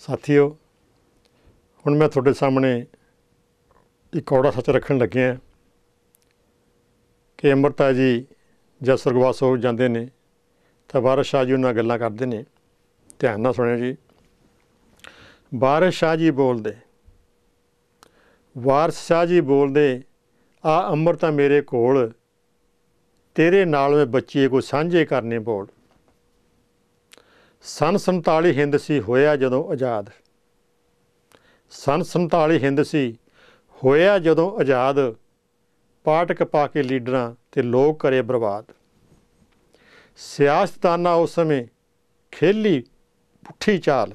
ਸਾਥੀਓ ਹੁਣ ਮੈਂ ਤੁਹਾਡੇ ਸਾਹਮਣੇ ਇੱਕ ਔੜਾ ਸੱਚ ਰੱਖਣ ਲੱਗਿਆ ਕਿ ਅਮਰਤਾ ਜੀ ਜਦ ਸਰਗਵਾਸ ਹੋ ਜਾਂਦੇ ਨੇ ਤਾਂ ਬਾਰਿਸ਼ ਸ਼ਾਹ ਜੀ ਉਹਨਾਂ ਗੱਲਾਂ ਕਰਦੇ ਨੇ ਧਿਆਨ ਨਾਲ ਸੁਣਿਓ ਜੀ ਬਾਰਿਸ਼ ਸ਼ਾਹ ਜੀ ਬੋਲਦੇ ਵਾਰਸ ਸ਼ਾਹ ਜੀ ਬੋਲਦੇ ਆ ਅਮਰਤਾ ਮੇਰੇ ਕੋਲ ਤੇਰੇ ਨਾਲ ਮੈਂ ਬੱਚੇ ਕੋ ਸਾਂਝੇ ਕਰਨੇ ਬੋਲ ਸਨ 47 ਹਿੰਦ ਸੀ ਹੋਇਆ ਜਦੋਂ ਆਜ਼ਾਦ ਸਨ 47 ਹਿੰਦ ਸੀ ਹੋਇਆ ਜਦੋਂ ਆਜ਼ਾਦ ਪਾਟਕ ਪਾ ਕੇ ਲੀਡਰਾਂ ਤੇ ਲੋਕ ਕਰੇ ਬਰਬਾਦ ਸਿਆਸਤਦਾਨਾਂ ਉਸ ਸਮੇਂ ਖੇਲੀ ਪੁੱਠੀ ਚਾਲ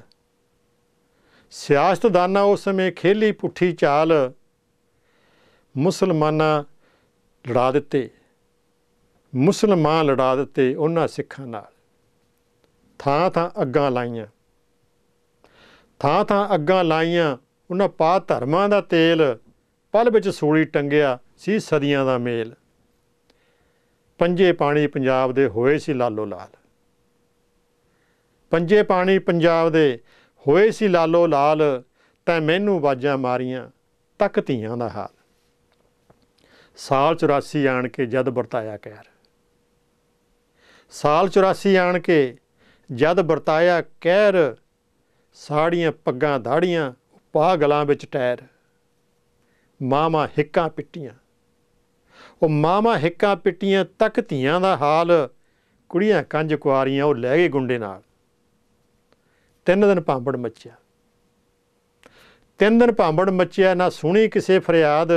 ਸਿਆਸਤਦਾਨਾਂ ਉਸ ਸਮੇਂ ਖੇਲੀ ਪੁੱਠੀ ਚਾਲ ਮੁਸਲਮਾਨਾਂ ਲੜਾ ਦਿੱਤੇ ਮੁਸਲਮਾਨ ਲੜਾ ਦਿੱਤੇ ਉਹਨਾਂ ਸਿੱਖਾਂ ਨਾਲ ਥਾਂ ਥਾਂ ਅੱਗਾਂ ਲਾਈਆਂ ਥਾਂ ਥਾਂ ਅੱਗਾਂ ਲਾਈਆਂ ਉਹਨਾਂ ਪਾ ਧਰਮਾਂ ਦਾ ਤੇਲ ਪਲ ਵਿੱਚ ਸੂਲੀ ਟੰਗਿਆ ਸੀ ਸਦੀਆਂ ਦਾ ਮੇਲ ਪੰਜੇ ਪਾਣੀ ਪੰਜਾਬ ਦੇ ਹੋਏ ਸੀ ਲਾਲੋ ਲਾਲ ਪੰਜੇ ਪਾਣੀ ਪੰਜਾਬ ਦੇ ਹੋਏ ਸੀ ਲਾਲੋ ਲਾਲ ਤੈ ਮੈਨੂੰ ਬਾਜਾਂ ਮਾਰੀਆਂ ਤੱਕ ਧੀਆਂ ਦਾ ਹਾਲ ਸਾਲ 84 ਆਣ ਕੇ ਜਦ ਵਰਤਾਇਆ ਕਹਿਰ ਸਾਲ 84 ਆਣ ਕੇ ਜਦ ਵਰਤਾਇਆ ਕਹਿਰ ਸਾੜੀਆਂ ਪੱਗਾਂ ਦਾੜੀਆਂ ਪਾ ਗਲਾਂ ਵਿੱਚ ਟੈਰ ਮਾਮਾ ਹਿੱਕਾਂ ਪਿੱਟੀਆਂ ਉਹ ਮਾਮਾ ਹਿੱਕਾਂ ਪਿੱਟੀਆਂ ਤੱਕ ਧੀਆਂ ਦਾ ਹਾਲ ਕੁੜੀਆਂ ਕੰਜ ਕੁਆਰੀਆਂ ਉਹ ਲੈ ਗਏ ਗੁੰਡੇ ਨਾਲ ਤਿੰਨ ਦਿਨ ਭਾਂਬੜ ਮੱਚਿਆ ਤਿੰਨ ਦਿਨ ਭਾਂਬੜ ਮੱਚਿਆ ਨਾ ਸੁਣੀ ਕਿਸੇ ਫਰਿਆਦ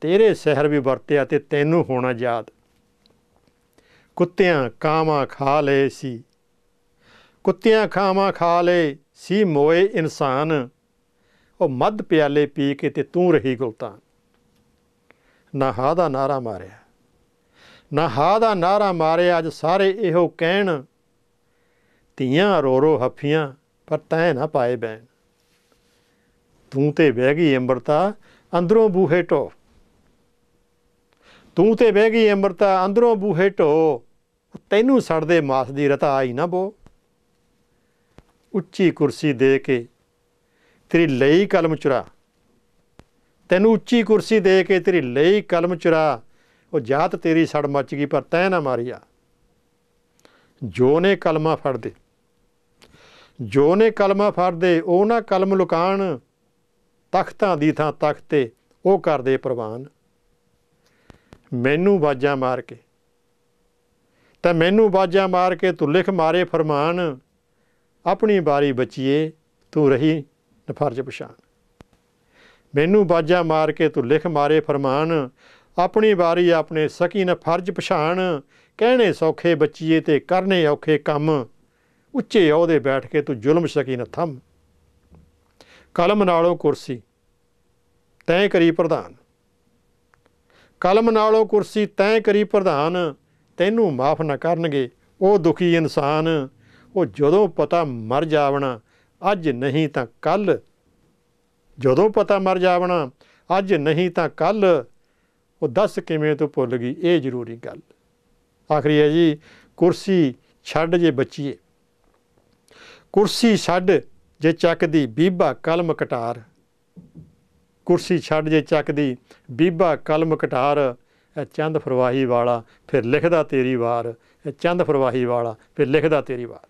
ਤੇਰੇ ਸਹਿਰ ਵੀ ਵਰਤਿਆ ਤੇ ਤੈਨੂੰ ਹੋਣਾ ਯਾਦ ਕੁੱਤਿਆਂ ਕਾਵਾਂ ਖਾ ਲਏ ਸੀ ਕੁੱਤਿਆਂ ਖਾਵਾਂ ਖਾ ਲੇ ਸੀ ਮੋਏ ਇਨਸਾਨ ਉਹ ਮੱਧ ਪਿਆਲੇ ਪੀ ਕੇ ਤੇ ਤੂੰ ਰਹੀ ਗੁਲਤਾਨ ਨਾ ਹਾ ਦਾ ਨਾਰਾ ਮਾਰਿਆ ਨਾ ਹਾ ਦਾ ਨਾਰਾ ਮਾਰਿਆ ਅੱਜ ਸਾਰੇ ਇਹੋ ਕਹਿਣ ਧੀਆਂ ਰੋ ਰੋ ਹਫੀਆਂ ਪਰ ਤੈ ਨਾ ਪਾਏ ਬੈਣ ਤੂੰ ਤੇ ਬਹਿ ਗਈ ਅੰਮ੍ਰਿਤਾ ਅੰਦਰੋਂ ਬੂਹੇ ਟੋ ਤੂੰ ਤੇ ਬਹਿ ਗਈ ਅੰਮ੍ਰਿਤਾ ਅੰਦਰੋਂ ਬੂਹੇ ਟੋ ਤੈਨੂੰ ਸੜਦੇ ਮਾਸ ਦੀ ਰਤਾ ਆਈ ਨਾ ਬੋ ਉੱਚੀ ਕੁਰਸੀ ਦੇ ਕੇ ਤੇਰੀ ਲਈ ਕਲਮ ਚੁਰਾ ਤੈਨੂੰ ਉੱਚੀ ਕੁਰਸੀ ਦੇ ਕੇ ਤੇਰੀ ਲਈ ਕਲਮ ਚੁਰਾ ਉਹ ਜਾਤ ਤੇਰੀ ਸੜ ਮੱਚ ਗਈ ਪਰ ਤੈ ਨਾ ਮਾਰਿਆ ਜੋ ਨੇ ਕਲਮਾ ਫੜ ਦੇ ਜੋ ਨੇ ਕਲਮਾ ਫੜ ਦੇ ਉਹ ਨਾ ਕਲਮ ਲੁਕਾਣ ਤਖਤਾਂ ਦੀ ਥਾਂ ਤਖਤੇ ਉਹ ਕਰਦੇ ਪ੍ਰਵਾਨ ਮੈਨੂੰ ਬਾਜਾਂ ਮਾਰ ਕੇ ਤਾਂ ਮੈਨੂੰ ਬਾਜਾਂ ਮਾਰ ਕੇ ਤੂੰ ਲਿਖ ਮਾਰੇ ਫਰਮਾਨ ਆਪਣੀ ਬਾਰੀ ਬਚੀਏ ਤੂੰ ਰਹੀ ਨਫਰਜ ਪਛਾਨ ਮੈਨੂੰ ਬਾਜਾ ਮਾਰ ਕੇ ਤੂੰ ਲਿਖ ਮਾਰੇ ਫਰਮਾਨ ਆਪਣੀ ਵਾਰੀ ਆਪਣੇ ਸਕੀ ਨ ਫਰਜ਼ ਪਛਾਨ ਕਹਿਣੇ ਸੌਖੇ ਬੱਚੀਏ ਤੇ ਕਰਨੇ ਔਖੇ ਕੰਮ ਉੱਚੇ ਅਹੁਦੇ ਬੈਠ ਕੇ ਤੂੰ ਜ਼ੁਲਮ ਸਕੀ ਨ ਥੰਮ ਕਲਮ ਨਾਲੋਂ ਕੁਰਸੀ ਤੈਂ ਕਰੀ ਪ੍ਰਧਾਨ ਕਲਮ ਨਾਲੋਂ ਕੁਰਸੀ ਤੈਂ ਕਰੀ ਪ੍ਰਧਾਨ ਤੈਨੂੰ ਮਾਫ ਨਾ ਕਰਨਗੇ ਉਹ ਦੁਖੀ ਇਨਸਾਨ ਉਹ ਜਦੋਂ ਪਤਾ ਮਰ ਜਾਵਣਾ ਅੱਜ ਨਹੀਂ ਤਾਂ ਕੱਲ ਜਦੋਂ ਪਤਾ ਮਰ ਜਾਵਣਾ ਅੱਜ ਨਹੀਂ ਤਾਂ ਕੱਲ ਉਹ ਦੱਸ ਕਿਵੇਂ ਤੂੰ ਭੁੱਲ ਗਈ ਇਹ ਜ਼ਰੂਰੀ ਗੱਲ ਆਖਰੀ ਹੈ ਜੀ ਕੁਰਸੀ ਛੱਡ ਜੇ ਬੱਚੀਏ ਕੁਰਸੀ ਛੱਡ ਜੇ ਚੱਕਦੀ ਬੀਬਾ ਕਲਮ ਕਟਾਰ ਕੁਰਸੀ ਛੱਡ ਜੇ ਚੱਕਦੀ ਬੀਬਾ ਕਲਮ ਕਟਾਰ ਇਹ ਚੰਦ ਫਰਵਾਹੀ ਵਾਲਾ ਫਿਰ ਲਿਖਦਾ ਤੇਰੀ ਵਾਰ ਇਹ ਚੰਦ ਫਰਵਾਹੀ ਵਾਲਾ ਫਿਰ ਲਿਖਦਾ ਤੇਰੀ ਵਾਰ